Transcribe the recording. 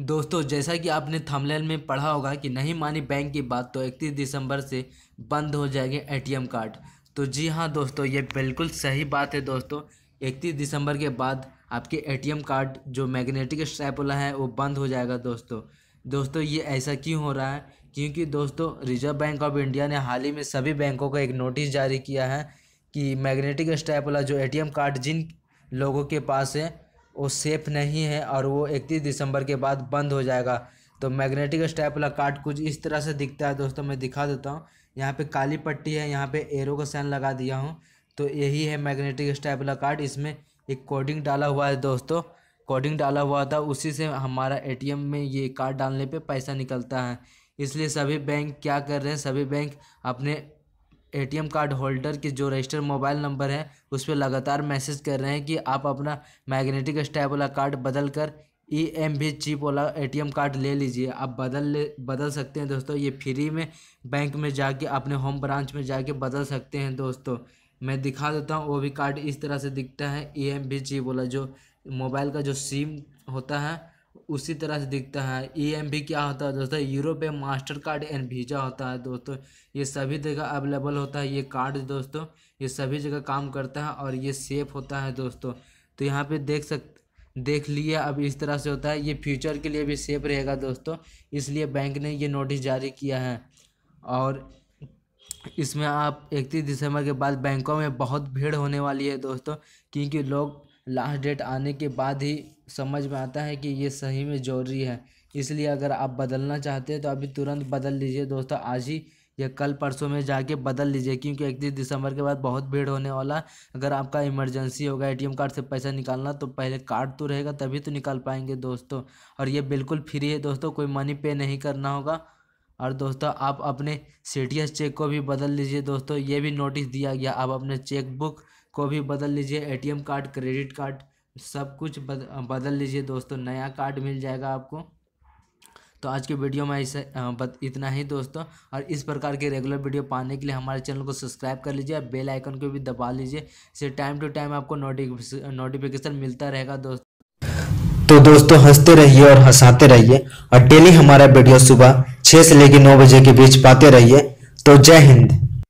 दोस्तों जैसा कि आपने थंबनेल में पढ़ा होगा कि नहीं मानी बैंक की बात तो इकतीस दिसंबर से बंद हो जाएंगे एटीएम कार्ड तो जी हाँ दोस्तों ये बिल्कुल सही बात है दोस्तों इकतीस दिसंबर के बाद आपके एटीएम कार्ड जो मैग्नेटिक स्ट्रैप वाला है वो बंद हो जाएगा दोस्तों दोस्तों ये ऐसा क्यों हो रहा है क्योंकि दोस्तों रिजर्व बैंक ऑफ इंडिया ने हाल ही में सभी बैंकों को एक नोटिस जारी किया है कि मैग्नेटिक स्ट्रैप वाला जो ए कार्ड जिन लोगों के पास है वो सेफ़ नहीं है और वो इकतीस दिसंबर के बाद बंद हो जाएगा तो मैग्नेटिक स्टैप वाला कार्ड कुछ इस तरह से दिखता है दोस्तों मैं दिखा देता हूँ यहाँ पे काली पट्टी है यहाँ पे एरो का सैन लगा दिया हूँ तो यही है मैग्नेटिक स्टैप वाला कार्ड इसमें एक कोडिंग डाला हुआ है दोस्तों कोडिंग डाला हुआ था उसी से हमारा ए में ये कार्ड डालने पर पैसा निकलता है इसलिए सभी बैंक क्या कर रहे हैं सभी बैंक अपने एटीएम कार्ड होल्डर के जो रजिस्टर मोबाइल नंबर है उस पर लगातार मैसेज कर रहे हैं कि आप अपना मैग्नेटिक स्टैप वाला कार्ड बदल कर ई e एम भी चिप वाला ए कार्ड ले लीजिए आप बदल ले बदल सकते हैं दोस्तों ये फ्री में बैंक में जाके अपने होम ब्रांच में जाके बदल सकते हैं दोस्तों मैं दिखा देता हूँ वो भी कार्ड इस तरह से दिखता है ई एम भी चिप वाला जो मोबाइल का जो सिम होता है उसी तरह से दिखता है ई e क्या होता है दोस्तों यूरोप में मास्टर कार्ड एंड वीज़ा होता है दोस्तों ये सभी जगह अवेलेबल होता है ये कार्ड दोस्तों ये सभी जगह काम करता है और ये सेफ होता है दोस्तों तो यहाँ पे देख सक देख लिए अब इस तरह से होता है ये फ्यूचर के लिए भी सेफ रहेगा दोस्तों इसलिए बैंक ने ये नोटिस जारी किया है और इसमें आप इकतीस दिसंबर के बाद बैंकों में बहुत भीड़ होने वाली है दोस्तों क्योंकि लोग लास्ट डेट आने के बाद ही समझ में आता है कि ये सही में ज़रूरी है इसलिए अगर आप बदलना चाहते हैं तो अभी तुरंत बदल लीजिए दोस्तों आज ही या कल परसों में जाके बदल लीजिए क्योंकि इकतीस दिसंबर के बाद बहुत भीड़ होने वाला है अगर आपका इमरजेंसी होगा एटीएम कार्ड से पैसा निकालना तो पहले कार्ड तो रहेगा तभी तो निकाल पाएंगे दोस्तों और ये बिल्कुल फ्री है दोस्तों कोई मनी पे नहीं करना होगा और दोस्तों आप अपने सी चेक को भी बदल लीजिए दोस्तों ये भी नोटिस दिया गया आप अपने चेकबुक को भी बदल लीजिए ए कार्ड क्रेडिट कार्ड सब कुछ बद, बदल लीजिए दोस्तों नया कार्ड मिल जाएगा आपको तो आज के वीडियो में इसे इतना ही दोस्तों और इस प्रकार के रेगुलर वीडियो पाने के लिए हमारे चैनल को सब्सक्राइब कर लीजिए और बेल आइकन को भी दबा लीजिए इससे टाइम टू टाइम आपको नोटिफिकेशन मिलता रहेगा दोस्तों तो दोस्तों हंसते रहिए और हंसाते रहिए और डेली हमारा वीडियो सुबह छह से लेकर नौ बजे के बीच पाते रहिए तो जय हिंद